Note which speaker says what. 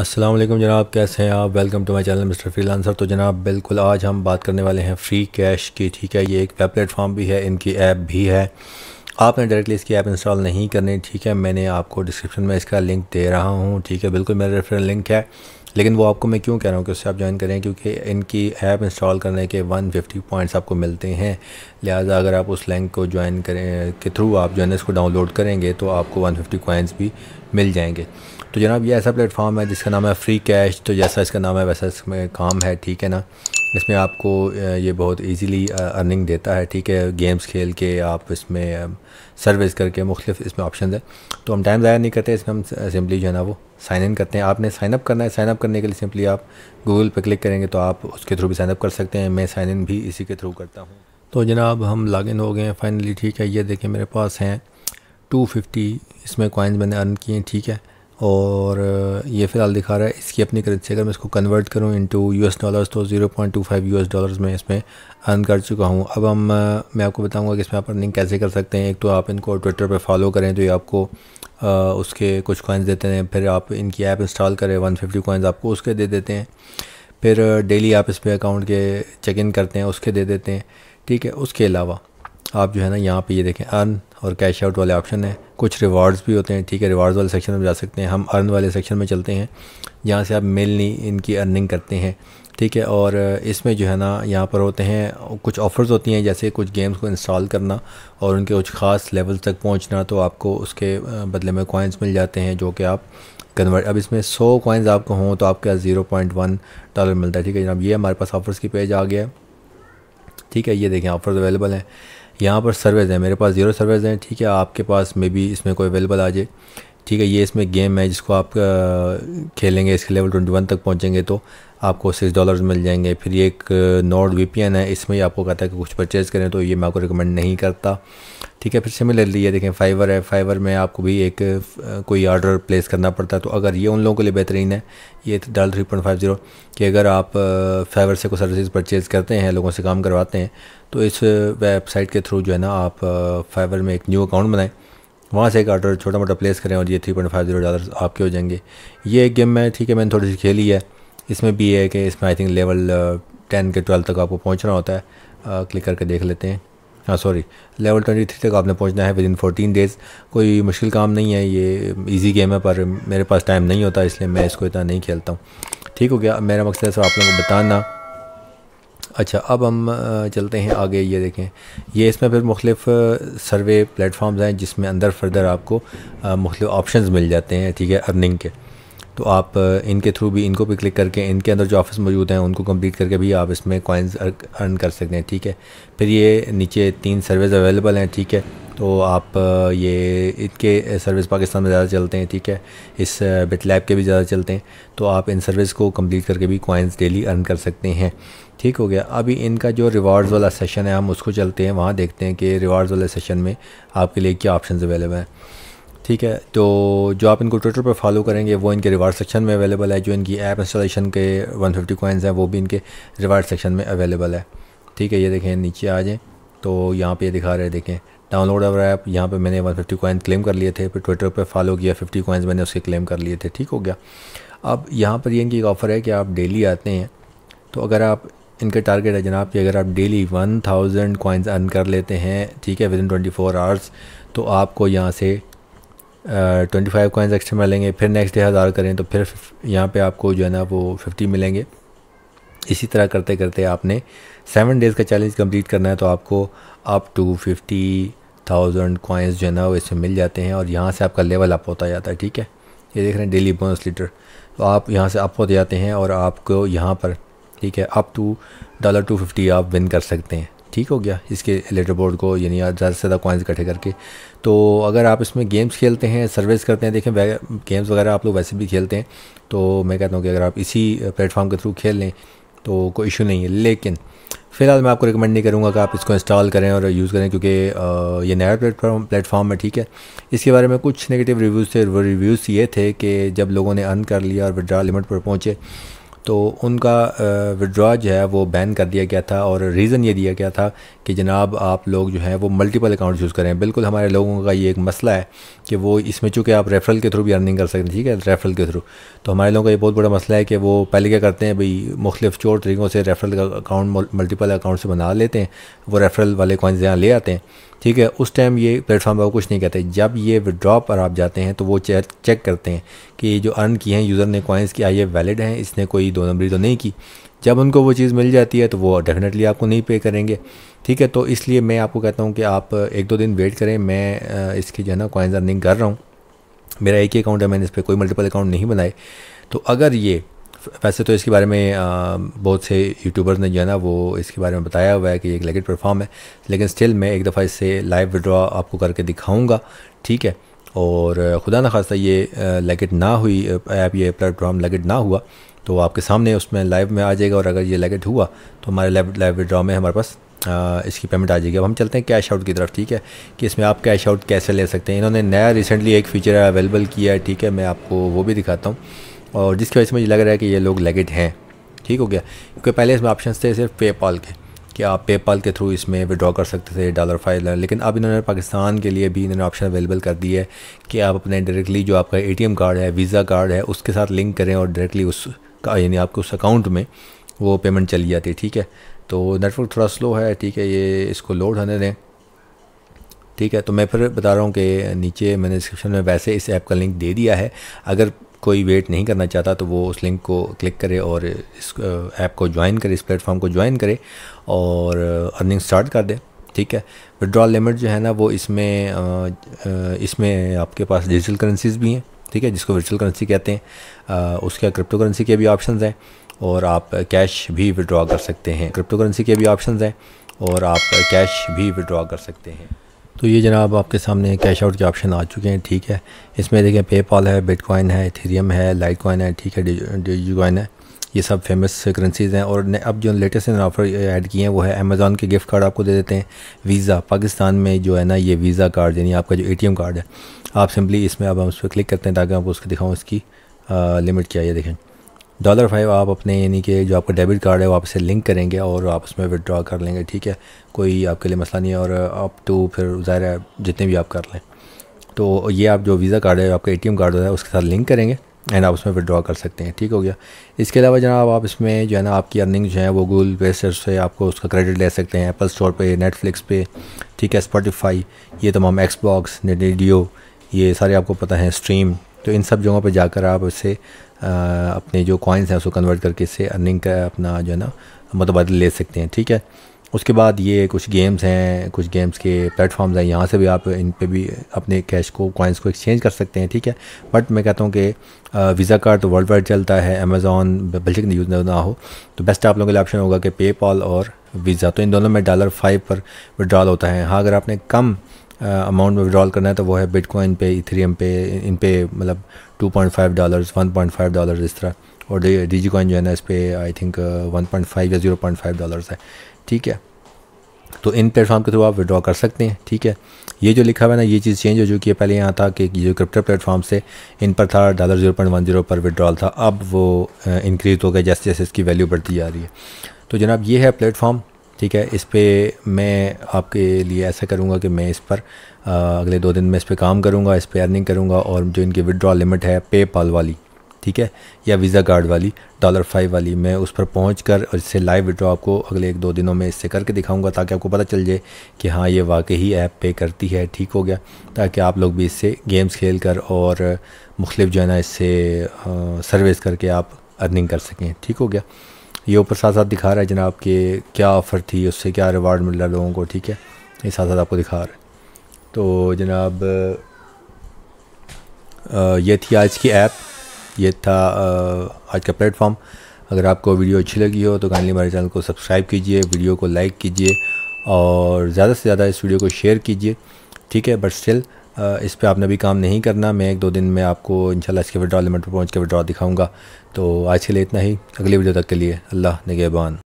Speaker 1: अस्सलाम वालेकुम जनाब कैसे हैं आप welcome to my channel mister freelancer तो जनाब बिल्कुल आज हम बात करने वाले हैं फ्री कैश की ठीक है ये एक वेब प्लेटफॉर्म भी है इनकी ऐप भी है आपने डायरेक्टली इसकी ऐप इंस्टॉल नहीं करनी ठीक है मैंने आपको डिस्क्रिप्शन में इसका लिंक दे रहा हूँ ठीक है बिल्कुल मेरा रेफरल लिंक है लेकिन वो आपको मैं क्यों कह रहा हूँ कि उससे आप ज्वाइन करें क्योंकि इनकी ऐप इंस्टॉल करने के 150 पॉइंट्स आपको मिलते हैं लिहाजा अगर आप उस लिंक को ज्वाइन करें के थ्रू आप जो है इसको डाउनलोड करेंगे तो आपको 150 पॉइंट्स भी मिल जाएंगे तो जनाब ये ऐसा प्लेटफॉर्म है जिसका नाम है फ्री कैश तो जैसा इसका नाम है वैसा इसमें काम है ठीक है ना इसमें आपको ये बहुत इजीली अर्निंग देता है ठीक है गेम्स खेल के आप इसमें सर्विस करके मुख्तफ इसमें ऑप्शन है तो हम टाइम ज़ाया नहीं करते इसमें हम सिंपली जो है ना वो साइन इन करते हैं आपने साइन अप करना है साइन अप करने के लिए सिंपली आप गूगल पे क्लिक करेंगे तो आप उसके थ्रू भी साइनअप कर सकते हैं मैं साइन इन भी इसी के थ्रू करता हूँ तो जनाब हम लॉगिन हो गए हैं फाइनली ठीक है ये देखें मेरे पास हैं टू फिफ्टी इसमें कॉइन्स मैंने अर्न किए हैं ठीक है और ये फिलहाल दिखा रहा है इसकी अपनी करेंसी अगर मैं इसको कन्वर्ट करूँ इनटू यूएस डॉलर्स तो 0.25 यूएस डॉलर्स में इसमें अर्न कर चुका हूँ अब हम मैं आपको बताऊँगा कि इसमें आप अर्निंग कैसे कर सकते हैं एक तो आप इनको ट्विटर पर फॉलो करें तो ये आपको आ, उसके कुछ कॉइन्स देते हैं फिर आप इनकी ऐप इंस्टॉल करें वन फिफ्टी आपको उसके दे देते हैं फिर डेली आप इस पर अकाउंट के चेक इन करते हैं उसके दे देते हैं ठीक है उसके अलावा आप जो है ना यहाँ पे ये देखें अर्न और कैश आउट वाले ऑप्शन है कुछ रिवार्ड्स भी होते हैं ठीक है रिवार्ड्स वाले सेक्शन में जा सकते हैं हम अर्न वाले सेक्शन में चलते हैं यहाँ से आप मेनली इनकी अर्निंग करते हैं ठीक है और इसमें जो है ना यहाँ पर होते हैं कुछ ऑफ़र्स होती हैं जैसे कुछ गेम्स को इंस्टॉल करना और उनके कुछ ख़ास लेवल तक पहुँचना तो आपको उसके बदले में कॉइन्स मिल जाते हैं जो कि आप कन्वर्ट अब इसमें सौ कॉइन्स आपको हों तो आपके पास ज़ीरो पॉइंट वन डॉलर मिलता है ठीक है जनाब ये हमारे पास ऑफ़र्स की पेज आ गया है ठीक है ये देखें ऑफ़र्स अवेलेबल हैं यहाँ पर सर्वेज हैं मेरे पास ज़ीरो सर्वेज हैं ठीक है आपके पास मे बी इसमें कोई अवेलेबल आ जाए ठीक है ये इसमें गेम है जिसको आप खेलेंगे इसके लेवल ट्वेंटी वन तक पहुँचेंगे तो आपको सिक्स डॉलर्स मिल जाएंगे फिर ये एक नॉर्ड वी है इसमें आपको कहता है कि कुछ परचेज़ करें तो ये मैं आपको रिकमेंड नहीं करता ठीक है फिर सिमिलरली ये देखें फाइवर है फाइवर में आपको भी एक कोई ऑर्डर प्लेस करना पड़ता है तो अगर ये उन लोगों के लिए बेहतरीन है ये डाल थ्री पॉइंट फाइव जीरो कि अगर आप फाइवर से कोई सर्विसेज परचेज़ करते हैं लोगों से काम करवाते हैं तो इस वेबसाइट के थ्रू जो है ना आप फाइवर में एक न्यू अकाउंट बनाएँ वहाँ से एक ऑर्डर छोटा मोटा प्लेस करें और ये three point five zero dollar आपके हो जाएंगे ये एक गेम में ठीक है मैंने थोड़ी सी खेली है इसमें भी है कि इसमें आई थिंक लेवल टेन के ट्वेल्व तक आपको पहुँचना होता है क्लिक uh, करके देख लेते हैं हाँ सॉरी लेवल ट्वेंटी थ्री तक आपने पहुंचना है विद इन फोर्टीन डेज़ कोई मुश्किल काम नहीं है ये इजी गेम है पर मेरे पास टाइम नहीं होता इसलिए मैं इसको इतना नहीं खेलता हूँ ठीक हो गया मेरा मकसद है सब आप लोगों को बताना अच्छा अब हम uh, चलते हैं आगे ये देखें ये इसमें फिर मुख्तफ सर्वे प्लेटफॉर्म्स हैं जिसमें अंदर फर्दर आपको uh, मुख्तु ऑप्शन मिल जाते हैं ठीक है अर्निंग के तो आप इनके थ्रू भी इनको भी क्लिक करके इनके अंदर जो ऑफिस मौजूद हैं उनको कंप्लीट करके भी आप इसमें कॉइन्स अर्न कर सकते हैं ठीक है फिर ये नीचे तीन सर्विस अवेलेबल हैं ठीक है तो आप ये इनके सर्विस पाकिस्तान में ज़्यादा चलते हैं ठीक है इस लैब के भी ज़्यादा चलते हैं तो आप इन सर्विस को कम्प्लीट करके भी कॉइन्स डेली अर्न कर सकते हैं ठीक हो गया अभी इनका जो रिवार्ड्स वाला सेशन है हम उसको चलते हैं वहाँ देखते हैं कि रिवार्ड्स वाले सेशन में आपके लिए क्या ऑप्शन अवेलेबल हैं ठीक है तो जो आप इनको ट्विटर पर फॉलो करेंगे वो इनके रिवार्ड सेक्शन में अवेलेबल है जो इनकी ऐप इंस्टॉलेशन के 150 फिफ्टी कोइंस हैं वो भी इनके रिवार्ड सेक्शन में अवेलेबल है ठीक है ये देखें नीचे आ जाएँ तो यहाँ पे ये दिखा रहे हैं देखें डाउनलोड अवर ऐप यहाँ पे मैंने 150 फिफ्टी कॉइन क्लेम कर लिए थे फिर ट्विटर पर फॉलो किया फ़िफ्टी कोइंस मैंने उसके क्लेम कर लिए थे ठीक हो गया अब यहाँ पर ये इनकी एक ऑफ़र है कि आप डेली आते हैं तो अगर आप इनके टारगेट है जनाब कि अगर आप डेली 1000 थाउजेंड कोइंस अर्न कर लेते हैं ठीक है विद इन ट्वेंटी आवर्स तो आपको यहाँ से ट्वेंटी फाइव कोइंस एक्स्ट्रा मिलेंगे फिर नेक्स्ट डे हज़ार करें तो फिर यहाँ पे आपको जो है ना वो फिफ्टी मिलेंगे इसी तरह करते करते आपने सेवन डेज़ का चैलेंज कंप्लीट करना है तो आपको up to fifty thousand coins जो है ना वो इसमें मिल जाते हैं और यहाँ से आपका लेवल अप होता जाता है ठीक है ये देख रहे हैं डेली बोनस लीटर तो आप यहाँ से अप होते जाते हैं और आपको यहाँ पर ठीक है up to dollar two fifty आप विन कर सकते हैं ठीक हो गया इसके लेटर बोर्ड को यानी ज़्यादा से ज़्यादा कॉइन्स इकट्ठे करके तो अगर आप इसमें गेम्स खेलते हैं सर्विस करते हैं देखें गेम्स वगैरह आप लोग वैसे भी खेलते हैं तो मैं कहता हूँ कि अगर आप इसी प्लेटफॉर्म के थ्रू खेल लें तो कोई इशू नहीं है लेकिन फ़िलहाल मैं आपको रिकमेंड नहीं करूँगा कि आप इसको इंस्टॉल करें और यूज़ करें क्योंकि ये नया प्लेटफॉर्म प्लेटफॉर्म है ठीक है इसके बारे में कुछ नेगेटिव रिव्यूज़ थे वो रिव्यूज़ ये थे कि जब लोगों ने अर्न कर लिया और विड्रा लिमिट पर पहुँचे तो उनका विड्रा जो है वो बैन कर दिया गया था और रीज़न ये दिया गया था कि जनाब आप लोग जो है वो मल्टीपल अकाउंट यूज़ करें बिल्कुल हमारे लोगों का ये एक मसला है कि वो इसमें चूँकि आप रेफरल के थ्रू भी अर्निंग कर सकते हैं ठीक है रेफरल के थ्रू तो हमारे लोगों का ये बहुत बड़ा मसला है कि वो पहले क्या करते हैं भाई मुख्तफ चोर तरीक़ों से रेफरल का अकाउंट मल्टीपल अकाउंट से बना लेते हैं वो रेफरल वाले कॉइन्स यहाँ ले आते हैं ठीक है उस टाइम ये प्लेटफॉर्म पर कुछ नहीं कहते जब ये विड्रॉ पर आप जाते हैं तो वो चेक चेक करते हैं कि जो अर्न किए हैं यूज़र ने कॉइन्स की आई वैलिड हैं इसने कोई दो नंबरी तो नहीं की जब उनको वो चीज़ मिल जाती है तो वो डेफिनेटली आपको नहीं पे करेंगे ठीक है तो इसलिए मैं आपको कहता हूँ कि आप एक दो दिन वेट करें मैं इसकी जो है ना कॉइन्स अर्निंग कर रहा हूँ मेरा एक ही अकाउंट है मैंने इस पर कोई मल्टीपल अकाउंट नहीं बनाए तो अगर ये वैसे तो इसके बारे में बहुत से यूट्यूबर्स ने जो है ना वो इसके बारे में बताया हुआ है कि एक लेगेट प्लेटफॉर्म है लेकिन स्टिल मैं एक दफ़ा इससे लाइव विड्रॉ आपको करके दिखाऊंगा ठीक है और खुदा न खास्ता ये लेगेट ना हुई ऐप ये प्लेटफॉर्म लगेट ना हुआ तो आपके सामने उसमें लाइव में आ जाएगा और अगर ये लेगेट हुआ तो हमारे लाइव लाइव में हमारे पास आ, इसकी पेमेंट आ जाएगी अब हम चलते हैं कैश आउट की तरफ ठीक है कि इसमें आप कैश आउट कैसे ले सकते हैं इन्होंने नया रिसेंटली एक फ़ीचर अवेलेबल किया है ठीक है मैं आपको वो भी दिखाता हूँ और जिसकी वजह से मुझे लग रहा है कि ये लोग लेगेट हैं ठीक हो गया क्योंकि पहले इसमें ऑप्शन थे सिर्फ पेपॉल के कि आप पेपाल के थ्रू इसमें विड्रॉ कर सकते थे डॉलर फाइव डॉलर लेकिन अब इन्होंने पाकिस्तान के लिए भी इन्होंने ऑप्शन अवेलेबल कर दी है कि आप अपने डायरेक्टली जो आपका ए कार्ड है वीज़ा कार्ड है उसके साथ लिंक करें और डायरेक्टली उस यानी आपके उस अकाउंट में वो पेमेंट चली जाती है ठीक है तो नेटवर्क थोड़ा स्लो है ठीक है ये इसको लोड होने दें ठीक है तो मैं फिर बता रहा हूँ कि नीचे मैंने डिस्क्रिप्शन में वैसे इस ऐप का लिंक दे दिया है अगर कोई वेट नहीं करना चाहता तो वो उस लिंक को क्लिक करे और इस ऐप को ज्वाइन करे इस प्लेटफॉर्म को ज्वाइन करे और अर्निंग स्टार्ट कर दे ठीक है विड्रॉल लिमिट जो है ना वो इसमें इसमें आपके पास डिजिटल करेंसीज़ भी हैं ठीक है जिसको वर्चुअल करेंसी कहते हैं उसके क्रिप्टो करेंसी के भी ऑप्शन हैं और आप कैश भी विड्रॉ कर सकते हैं क्रिप्टो करेंसी के भी ऑप्शन हैं और आप कैश भी विड्रॉ कर सकते हैं तो ये जनाब आपके सामने कैश आउट के ऑप्शन आ चुके हैं ठीक है इसमें देखें पेपॉल है बिटकॉइन है थीरियम है लाइट कॉइन है ठीक है डिजी कॉइन है ये सब फेमस करेंसीज़ हैं और अब जो लेटेस्ट ने ऑफ़र ऐड किए हैं वो है अमेज़ॉन के गिफ्ट कार्ड आपको दे देते हैं वीज़ा पाकिस्तान में जो है ना ये वीज़ा कार्ड यानी आपका जो एटीएम कार्ड है आप सिंपली इसमें अब हम उस पर क्लिक करते हैं ताकि आपको उसको दिखाऊँ इसकी आ, लिमिट क्या है देखें डॉलर फाइव आप अपने यानी कि जो आपका डेबिट कार्ड है वो आप इसे लिंक करेंगे और आप उसमें विदड्रा कर लेंगे ठीक है कोई आपके लिए मसला नहीं है और आप तो फिर ज़ाहिर है जितने भी आप कर लें तो ये आप जो वीज़ा कार्ड है आपका ए कार्ड होता है उसके साथ लिंक करेंगे एंड आप उसमें विदड्रा कर सकते हैं ठीक हो गया इसके अलावा जनाब आप इसमें जो है ना आपकी अर्निंग जो है वो गूगल पे से आपको उसका क्रेडिट ले सकते हैं एप्पल स्टोर पे नेटफ्लिक्स पे ठीक है स्पॉटिफाई ये तमाम एक्सबॉक्स रेडियो ये सारे आपको पता है स्ट्रीम तो इन सब जगहों पर जाकर आप इसे अपने जो कॉइन्स हैं उसको कन्वर्ट करके इससे अर्निंग का अपना जो है ना मतबाद ले सकते हैं ठीक है उसके बाद ये कुछ गेम्स हैं कुछ गेम्स के प्लेटफॉर्म्स हैं यहाँ से भी आप इन पे भी अपने कैश को कॉइन्स को एक्सचेंज कर सकते हैं ठीक है बट मैं कहता हूँ कि वीज़ा कार्ड तो वर्ल्ड वाइड चलता है अमेज़ॉन बल्कि यूज़ ना हो तो बेस्ट आप लोगों के लिए ऑप्शन होगा कि पेपॉल और वीज़ा तो इन दोनों में डॉलर फाइव पर विड्रॉल होता है हाँ अगर आपने कम अमाउंट विड्रॉल करना है तो वो है बिटकॉइन पे इथेरियम पे इन पे मतलब 2.5 डॉलर्स 1.5 डॉलर्स इस तरह और डीजी कॉइन जो है ना इस पर आई थिंक 1.5 या 0.5 डॉलर्स है ठीक है तो इन प्लेटफॉर्म के थ्रू आप विड्रॉ कर सकते हैं ठीक है ये जो लिखा हुआ है ना ये चीज़ चेंज हो चुकी है पहले यहाँ था कि जो क्रिप्टो प्लेटफॉर्म से इन पर था dollar zero point one zero पर विड्रॉल था अब वो इंक्रीज़ हो गया जैसे जैसे इसकी वैल्यू बढ़ती जा रही है तो जनाब ये है प्लेटफॉर्म ठीक है इस पर मैं आपके लिए ऐसा करूँगा कि मैं इस पर आ, अगले दो दिन में इस पर काम करूँगा इस पर अर्निंग करूँगा और जो इनकी विदड्रॉ लिमिट है पे पाल वाली ठीक है या वीज़ा कार्ड वाली डॉलर फाइव वाली मैं उस पर पहुँच कर और इससे लाइव विड्रॉ आपको अगले एक दो दिनों में इससे करके दिखाऊँगा ताकि आपको पता चल जाए कि हाँ ये वाकई ही ऐप पे करती है ठीक हो गया ताकि आप लोग भी इससे गेम्स खेल कर और मुख्तलिफ जो है ना इससे सर्विस करके आप अर्निंग कर सकें ठीक हो गया ये ऊपर साथ साथ दिखा रहा है जनाब के क्या ऑफ़र थी उससे क्या रिवार्ड मिल रहा है लोगों को ठीक है ये साथ साथ आपको दिखा रहा है तो जनाब ये थी आज की ऐप ये था आज का प्लेटफॉर्म अगर आपको वीडियो अच्छी लगी हो तो गांधी हमारे चैनल को सब्सक्राइब कीजिए वीडियो को लाइक कीजिए और ज़्यादा से ज़्यादा इस वीडियो को शेयर कीजिए ठीक है बट स्टिल इस पर आपने अभी काम नहीं करना मैं एक दो दिन में आपको इंशाल्लाह इसके विड्रॉ लिमिट पर पहुँच के विड्रॉ दिखाऊंगा तो आज के लिए इतना ही अगली वीडियो तक के लिए अल्लाह नगेबान